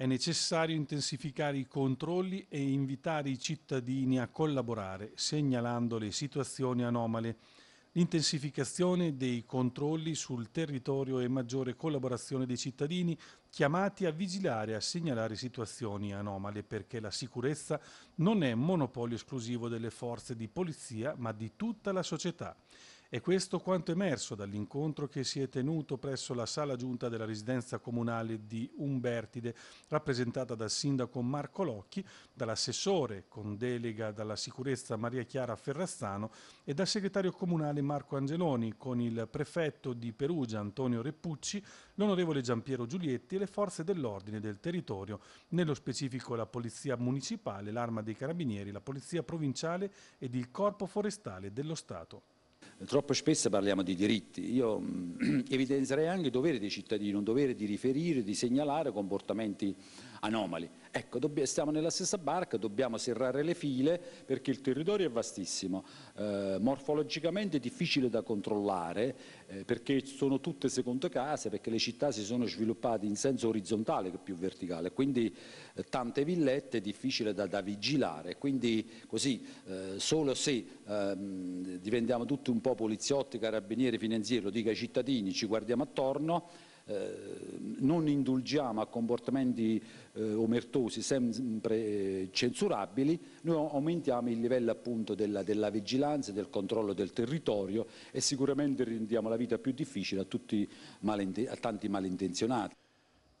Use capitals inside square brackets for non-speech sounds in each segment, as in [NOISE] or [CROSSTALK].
È necessario intensificare i controlli e invitare i cittadini a collaborare, segnalando le situazioni anomale. L'intensificazione dei controlli sul territorio e maggiore collaborazione dei cittadini chiamati a vigilare e a segnalare situazioni anomale perché la sicurezza non è monopolio esclusivo delle forze di polizia ma di tutta la società. È questo quanto emerso dall'incontro che si è tenuto presso la sala giunta della residenza comunale di Umbertide, rappresentata dal sindaco Marco Locchi, dall'assessore con delega dalla sicurezza Maria Chiara Ferrazzano e dal segretario comunale Marco Angeloni, con il prefetto di Perugia Antonio Reppucci, l'onorevole Giampiero Giulietti e le forze dell'ordine del territorio, nello specifico la Polizia Municipale, l'Arma dei Carabinieri, la Polizia Provinciale ed il Corpo Forestale dello Stato. Troppo spesso parliamo di diritti, io mm, [CLEARS THROAT] evidenzierei anche il dovere dei cittadini, un dovere di riferire, di segnalare comportamenti anomali. Ecco, stiamo nella stessa barca, dobbiamo serrare le file perché il territorio è vastissimo, eh, morfologicamente difficile da controllare eh, perché sono tutte secondo case, perché le città si sono sviluppate in senso orizzontale che più verticale, quindi eh, tante villette difficile da, da vigilare, quindi così eh, solo se ehm, diventiamo tutti un po' poliziotti, carabinieri, finanzieri, lo dico ai cittadini, ci guardiamo attorno, non indulgiamo a comportamenti eh, omertosi sempre eh, censurabili, noi aumentiamo il livello appunto della, della vigilanza, del controllo del territorio e sicuramente rendiamo la vita più difficile a, tutti, a tanti malintenzionati.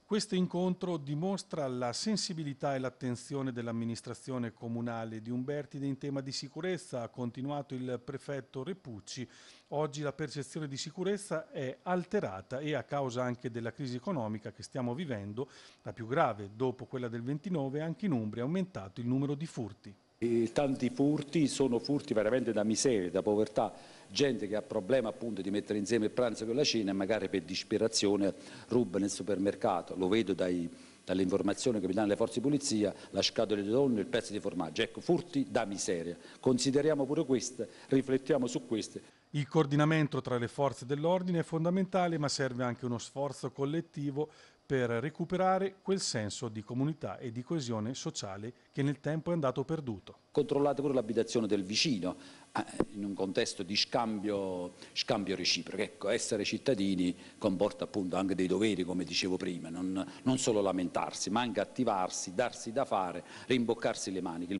Questo incontro dimostra la sensibilità e l'attenzione dell'amministrazione comunale di Umbertide in tema di sicurezza, ha continuato il prefetto Repucci. Oggi la percezione di sicurezza è alterata e a causa anche della crisi economica che stiamo vivendo, la più grave dopo quella del 29, anche in Umbria è aumentato il numero di furti. E tanti furti sono furti veramente da miseria, da povertà, gente che ha problema appunto di mettere insieme il pranzo con la cena e magari per disperazione ruba nel supermercato, lo vedo dai, dalle informazioni che mi danno le forze di polizia, la scatola di donne e il pezzo di formaggio, ecco furti da miseria, consideriamo pure queste, riflettiamo su queste. Il coordinamento tra le forze dell'ordine è fondamentale ma serve anche uno sforzo collettivo per recuperare quel senso di comunità e di coesione sociale che nel tempo è andato perduto. Controllate pure l'abitazione del vicino ah, in un contesto di scambio, scambio reciproco. Ecco, essere cittadini comporta appunto anche dei doveri, come dicevo prima, non, non solo lamentarsi, ma anche attivarsi, darsi da fare, rimboccarsi le maniche.